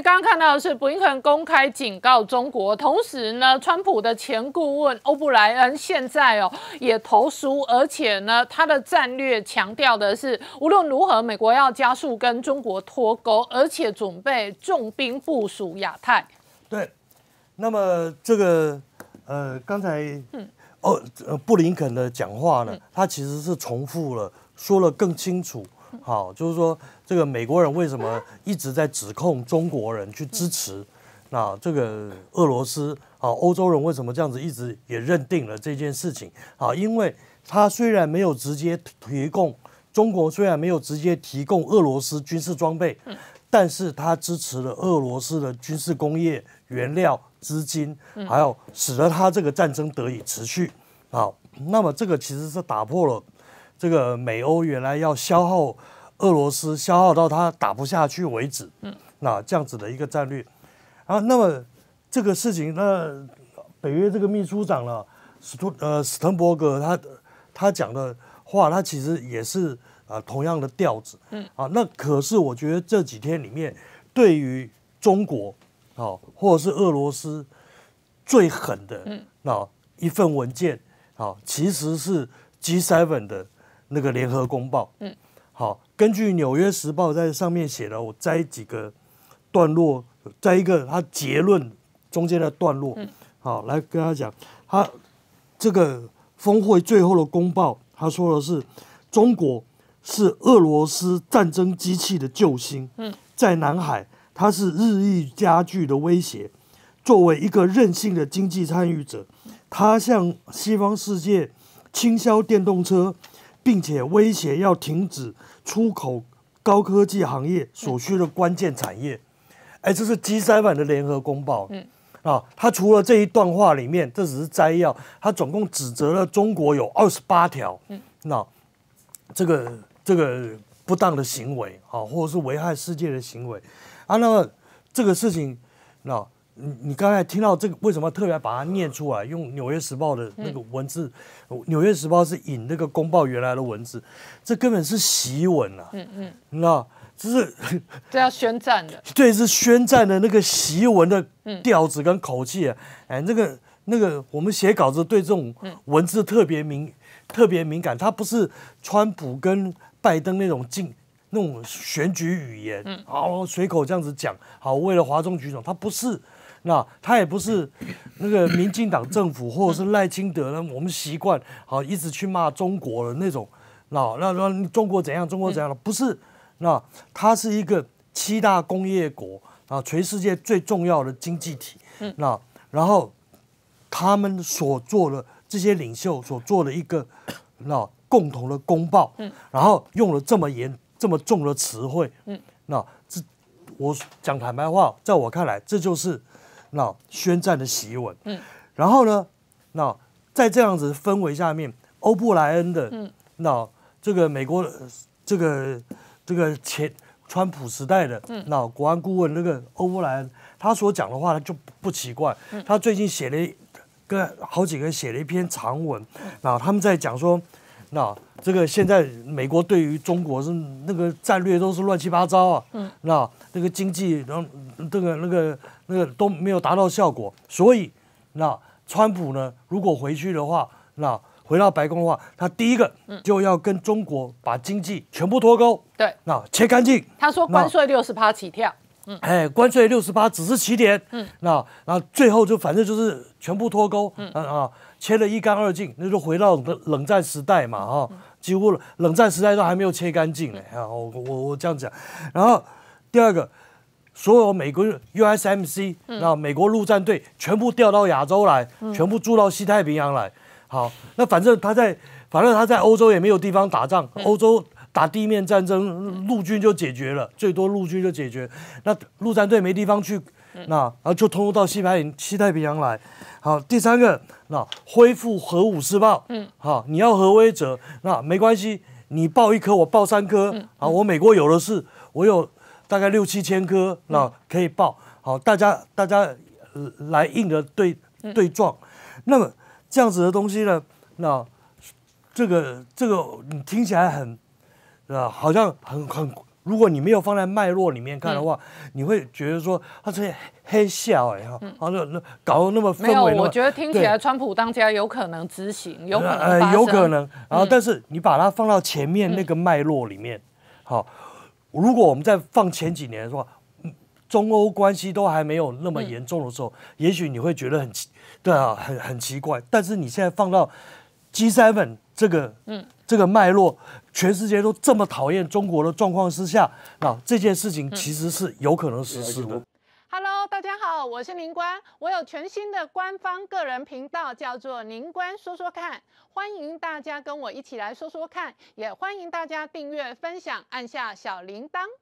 刚刚看到的是布林肯公开警告中国，同时呢，川普的前顾问欧布莱恩现在哦也投书，而且呢，他的战略强调的是无论如何，美国要加速跟中国脱钩，而且准备重兵部署亚太。对，那么这个呃，刚才哦布林肯的讲话呢，他其实是重复了，说了更清楚。好，就是说，这个美国人为什么一直在指控中国人去支持那这个俄罗斯？啊，欧洲人为什么这样子一直也认定了这件事情？啊，因为他虽然没有直接提供中国，虽然没有直接提供俄罗斯军事装备，但是他支持了俄罗斯的军事工业、原料、资金，还有使得他这个战争得以持续。好，那么这个其实是打破了。这个美欧原来要消耗俄罗斯，消耗到他打不下去为止，嗯，那这样子的一个战略，啊，那么这个事情，那北约这个秘书长呢，斯图呃斯滕伯格他他讲的话，他其实也是啊同样的调子，嗯，啊那可是我觉得这几天里面对于中国，啊，或者是俄罗斯最狠的嗯，那一份文件，啊，其实是 G seven 的。那个联合公报，嗯，好，根据《纽约时报》在上面写的，我摘几个段落，在一个它结论中间的段落，嗯，好，来跟他讲，他这个峰会最后的公报，他说的是，中国是俄罗斯战争机器的救星，嗯，在南海，它是日益加剧的威胁，作为一个任性的经济参与者，他向西方世界倾销电动车。并且威胁要停止出口高科技行业所需的关键产业，哎，这是极三版的联合公报。嗯，啊，它除了这一段话里面，这只是摘要，它总共指责了中国有二十八条。嗯，那这个这个不当的行为啊，或者是危害世界的行为，啊，那这个事情，那。你你刚才听到这个，为什么特别把它念出来？用《纽约时报》的那个文字，《纽约时报》是引那个《公报》原来的文字，这根本是檄文啊！嗯嗯，你知道，这是 对要宣战的，对，是宣战的那个檄文的调子跟口气啊！哎，那个那个，我们写稿子对这种文字特别敏特别敏感，它不是川普跟拜登那种进那种选举语言，哦，随口这样子讲，好为了哗众取宠，它不是。那他也不是那个民进党政府，或者是赖清德呢？我们习惯好一直去骂中国的那种，那那那中国怎样？中国怎样了？不是，那他是一个七大工业国啊，全世界最重要的经济体。那然后他们所做的这些领袖所做的一个，那共同的公报，然后用了这么严、这么重的词汇，那这我讲坦白话，在我看来，这就是。那宣战的檄文，嗯，然后呢，那在这样子氛围下面，欧布莱恩的，嗯，那这个美国这个这个前川普时代的，嗯，那国安顾问那个欧布莱恩，他所讲的话，他就不奇怪。他最近写了一个，好几个人写了一篇长文，然后他们在讲说。那这个现在美国对于中国是那个战略都是乱七八糟啊，嗯，那那个经济，然后这个那个那个都没有达到效果，所以那川普呢，如果回去的话，那回到白宫的话，他第一个就要跟中国把经济全部脱钩，对，那切干净。他说关税六十八起跳，嗯、哎，关税六十八只是起点，嗯，那那最后就反正就是全部脱钩，嗯啊。切了一干二净，那就回到冷冷战时代嘛哈，几乎冷战时代都还没有切干净嘞啊，我我我这样讲，然后第二个，所有美国 USMC 那美国陆战队全部调到亚洲来，全部住到西太平洋来，好，那反正他在反正他在欧洲也没有地方打仗，欧洲打地面战争陆军就解决了，最多陆军就解决，那陆战队没地方去。那然后就通入到西太平西太平洋来。好，第三个，那恢复核武试爆。嗯，好，你要核威慑，那没关系，你爆一颗，我爆三颗。嗯，好，我美国有的是，我有大概六七千颗，那可以爆。好，大家大家来硬的对对撞。那么这样子的东西呢，那这个这个你听起来很，是好像很很。如果你没有放在脉络里面看的话，你会觉得说他这黑笑哎哈，啊那那搞得那么氛围没有，我觉得听起来川普当家有可能执行，有可能，呃有可能。然后，但是你把它放到前面那个脉络里面，好，如果我们在放前几年的话，中欧关系都还没有那么严重的时候，也许你会觉得很奇，对啊，很很奇怪。但是你现在放到 G seven 这个，嗯。这个脉络，全世界都这么讨厌中国的状况之下，那这件事情其实是有可能实施的。Hello，大家好，我是林官，我有全新的官方个人频道，叫做林官说说看，欢迎大家跟我一起来说说看，也欢迎大家订阅、分享，按下小铃铛。